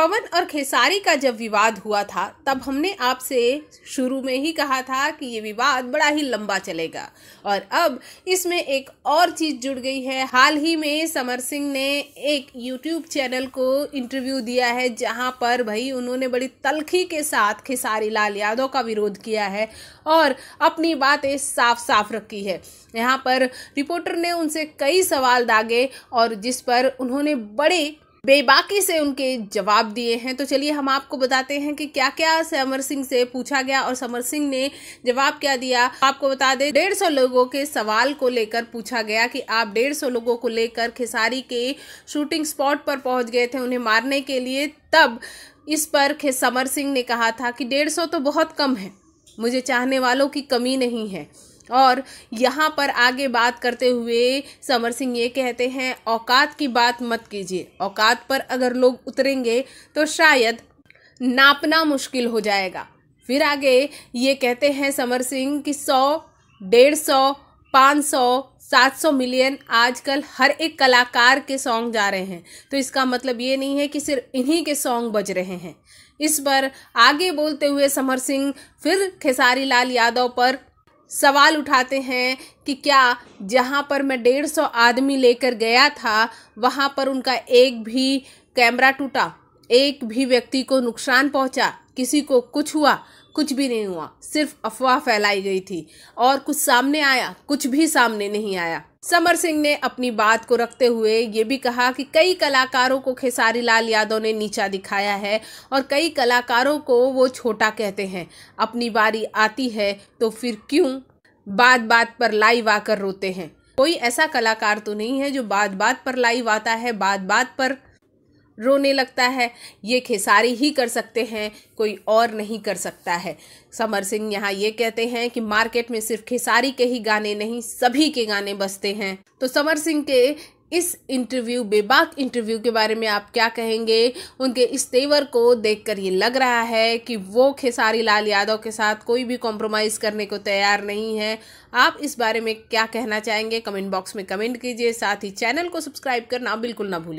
पवन और खेसारी का जब विवाद हुआ था तब हमने आपसे शुरू में ही कहा था कि ये विवाद बड़ा ही लंबा चलेगा और अब इसमें एक और चीज़ जुड़ गई है हाल ही में समर सिंह ने एक यूट्यूब चैनल को इंटरव्यू दिया है जहां पर भाई उन्होंने बड़ी तलखी के साथ खेसारी लाल यादव का विरोध किया है और अपनी बातें साफ साफ रखी है यहाँ पर रिपोर्टर ने उनसे कई सवाल दागे और जिस पर उन्होंने बड़े बेबाकी से उनके जवाब दिए हैं तो चलिए हम आपको बताते हैं कि क्या क्या समर सिंह से पूछा गया और समर सिंह ने जवाब क्या दिया आपको बता दें डेढ़ सौ लोगों के सवाल को लेकर पूछा गया कि आप डेढ़ सौ लोगों को लेकर खेसारी के शूटिंग स्पॉट पर पहुंच गए थे उन्हें मारने के लिए तब इस पर समर सिंह ने कहा था कि डेढ़ सौ तो बहुत कम है मुझे चाहने वालों की कमी नहीं है और यहाँ पर आगे बात करते हुए समर सिंह ये कहते हैं औकात की बात मत कीजिए औकात पर अगर लोग उतरेंगे तो शायद नापना मुश्किल हो जाएगा फिर आगे ये कहते हैं समर सिंह कि सौ डेढ़ सौ पाँच सौ सात सौ मिलियन आजकल हर एक कलाकार के सॉन्ग जा रहे हैं तो इसका मतलब ये नहीं है कि सिर्फ इन्हीं के सॉन्ग बज रहे हैं इस पर आगे बोलते हुए समर सिंह फिर खेसारी लाल यादव पर सवाल उठाते हैं कि क्या जहाँ पर मैं डेढ़ सौ आदमी लेकर गया था वहाँ पर उनका एक भी कैमरा टूटा एक भी व्यक्ति को नुकसान पहुंचा किसी को कुछ हुआ कुछ भी नहीं हुआ सिर्फ अफवाह फैलाई गई थी और कुछ सामने आया कुछ भी सामने नहीं आया समर सिंह ने अपनी बात को रखते हुए ये भी कहा कि कई कलाकारों को खेसारी लाल यादव ने नीचा दिखाया है और कई कलाकारों को वो छोटा कहते हैं अपनी बारी आती है तो फिर क्यों बात बात पर लाइव आकर रोते हैं कोई ऐसा कलाकार तो नहीं है जो बात बात पर लाइव आता है बात बात पर रोने लगता है ये खेसारी ही कर सकते हैं कोई और नहीं कर सकता है समर सिंह यहाँ ये कहते हैं कि मार्केट में सिर्फ खेसारी के ही गाने नहीं सभी के गाने बजते हैं तो समर सिंह के इस इंटरव्यू बेबाक इंटरव्यू के बारे में आप क्या कहेंगे उनके इस तेवर को देखकर ये लग रहा है कि वो खेसारी लाल यादव के साथ कोई भी कॉम्प्रोमाइज़ करने को तैयार नहीं है आप इस बारे में क्या कहना चाहेंगे कमेंट बॉक्स में कमेंट कीजिए साथ ही चैनल को सब्सक्राइब करना बिल्कुल ना भूलें